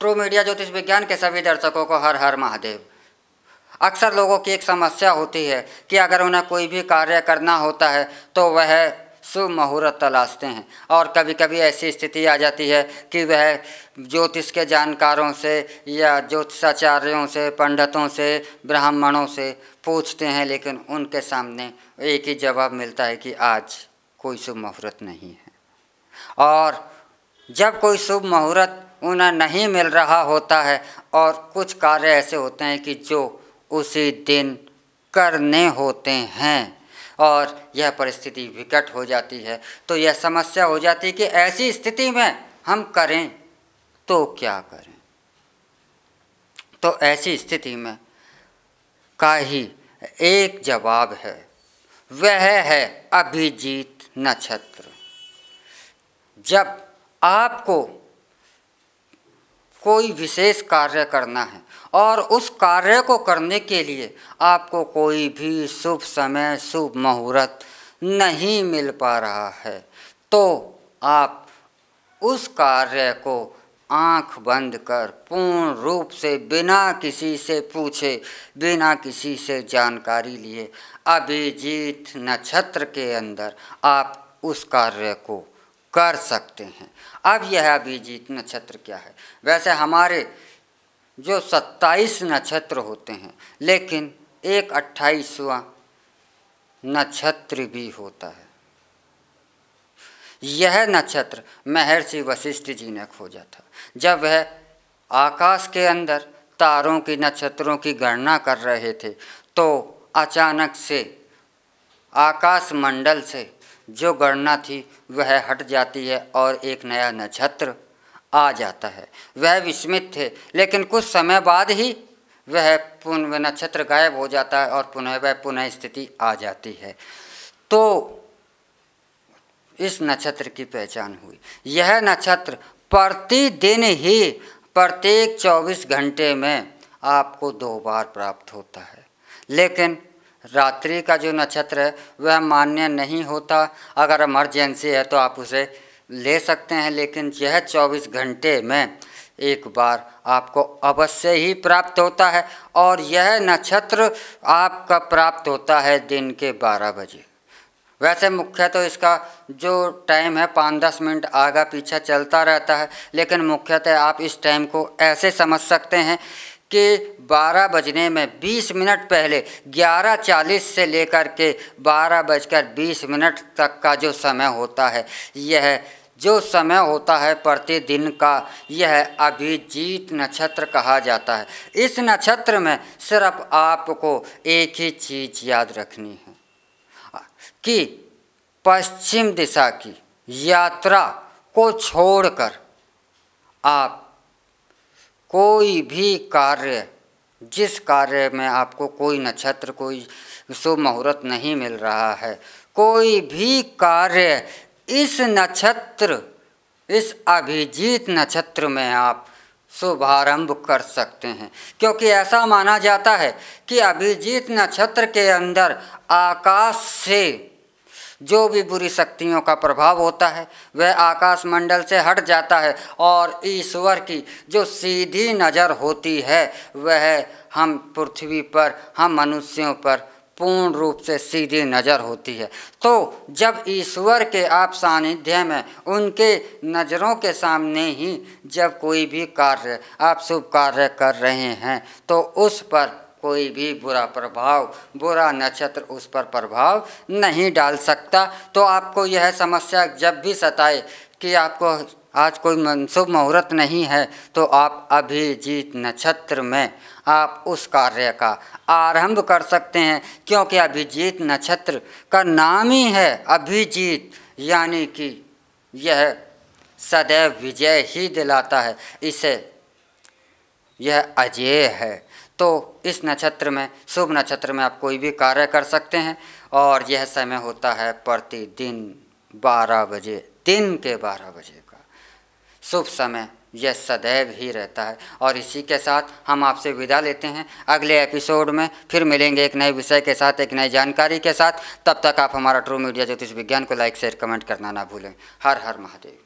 true media ज्योतिष विज्ञान के सभी दर्शकों को हर हर महादेव अक्सर लोगों की एक समस्या होती है कि अगर उन्हें कोई भी कार्य करना होता है तो वह शुभ मुहूर्त तलाशते हैं और कभी कभी ऐसी स्थिति आ जाती है कि वह ज्योतिष के जानकारों से या ज्योतिषाचार्यों से पंडितों से ब्राह्मणों से पूछते हैं लेकिन उनके सामने एक ही जवाब मिलता है कि आज कोई शुभ मुहूर्त नहीं है और जब कोई शुभ मुहूर्त उन्हें नहीं मिल रहा होता है और कुछ कार्य ऐसे होते हैं कि जो उसी दिन करने होते हैं और यह परिस्थिति विकट हो जाती है तो यह समस्या हो जाती है कि ऐसी स्थिति में हम करें तो क्या करें तो ऐसी स्थिति में का ही एक जवाब है वह है अभिजीत नक्षत्र जब आपको कोई विशेष कार्य करना है और उस कार्य को करने के लिए आपको कोई भी शुभ समय शुभ मुहूर्त नहीं मिल पा रहा है तो आप उस कार्य को आंख बंद कर पूर्ण रूप से बिना किसी से पूछे बिना किसी से जानकारी लिए अभिजीत नक्षत्र के अंदर आप उस कार्य को कर सकते हैं अब यह अभिजीत नक्षत्र क्या है वैसे हमारे जो सत्ताईस नक्षत्र होते हैं लेकिन एक अट्ठाईसवा नक्षत्र भी होता है यह नक्षत्र महर्षि वशिष्ठ जी ने खोजा था जब वह आकाश के अंदर तारों की नक्षत्रों की गणना कर रहे थे तो अचानक से आकाश मंडल से जो गणना थी वह हट जाती है और एक नया नक्षत्र आ जाता है वह विस्मित थे लेकिन कुछ समय बाद ही वह पुनः नक्षत्र गायब हो जाता है और पुनः वह पुनः स्थिति आ जाती है तो इस नक्षत्र की पहचान हुई यह नक्षत्र प्रतिदिन ही प्रत्येक 24 घंटे में आपको दो बार प्राप्त होता है लेकिन रात्रि का जो नक्षत्र है वह मान्य नहीं होता अगर इमरजेंसी है तो आप उसे ले सकते हैं लेकिन यह 24 घंटे में एक बार आपको अवश्य ही प्राप्त होता है और यह नक्षत्र आपका प्राप्त होता है दिन के 12 बजे वैसे मुख्य तो इसका जो टाइम है पाँच दस मिनट आगा पीछा चलता रहता है लेकिन मुख्यतः आप इस टाइम को ऐसे समझ सकते हैं के 12 बजने में 20 मिनट पहले 11:40 से लेकर के बारह बजकर बीस मिनट तक का जो समय होता है यह जो समय होता है प्रतिदिन का यह अभिजीत नक्षत्र कहा जाता है इस नक्षत्र में सिर्फ आपको एक ही चीज़ याद रखनी है कि पश्चिम दिशा की यात्रा को छोड़कर आप कोई भी कार्य जिस कार्य में आपको कोई नक्षत्र कोई शुभ मुहूर्त नहीं मिल रहा है कोई भी कार्य इस नक्षत्र इस अभिजीत नक्षत्र में आप शुभारंभ कर सकते हैं क्योंकि ऐसा माना जाता है कि अभिजीत नक्षत्र के अंदर आकाश से जो भी बुरी शक्तियों का प्रभाव होता है वह आकाशमंडल से हट जाता है और ईश्वर की जो सीधी नज़र होती है वह हम पृथ्वी पर हम मनुष्यों पर पूर्ण रूप से सीधी नज़र होती है तो जब ईश्वर के आप सानिध्य में उनके नज़रों के सामने ही जब कोई भी कार्य आप शुभ कार्य कर रहे हैं तो उस पर कोई भी बुरा प्रभाव बुरा नक्षत्र उस पर प्रभाव नहीं डाल सकता तो आपको यह समस्या जब भी सताए कि आपको आज कोई शुभ मुहूर्त नहीं है तो आप अभिजीत नक्षत्र में आप उस कार्य का आरंभ कर सकते हैं क्योंकि अभिजीत नक्षत्र का नाम ही है अभिजीत यानी कि यह सदैव विजय ही दिलाता है इसे यह अजेय है तो इस नक्षत्र में शुभ नक्षत्र में आप कोई भी कार्य कर सकते हैं और यह समय होता है प्रतिदिन बारह बजे दिन के बारह बजे का शुभ समय यह सदैव ही रहता है और इसी के साथ हम आपसे विदा लेते हैं अगले एपिसोड में फिर मिलेंगे एक नए विषय के साथ एक नई जानकारी के साथ तब तक आप हमारा ट्रू मीडिया ज्योतिष विज्ञान को लाइक शेयर कमेंट करना ना भूलें हर हर महादेव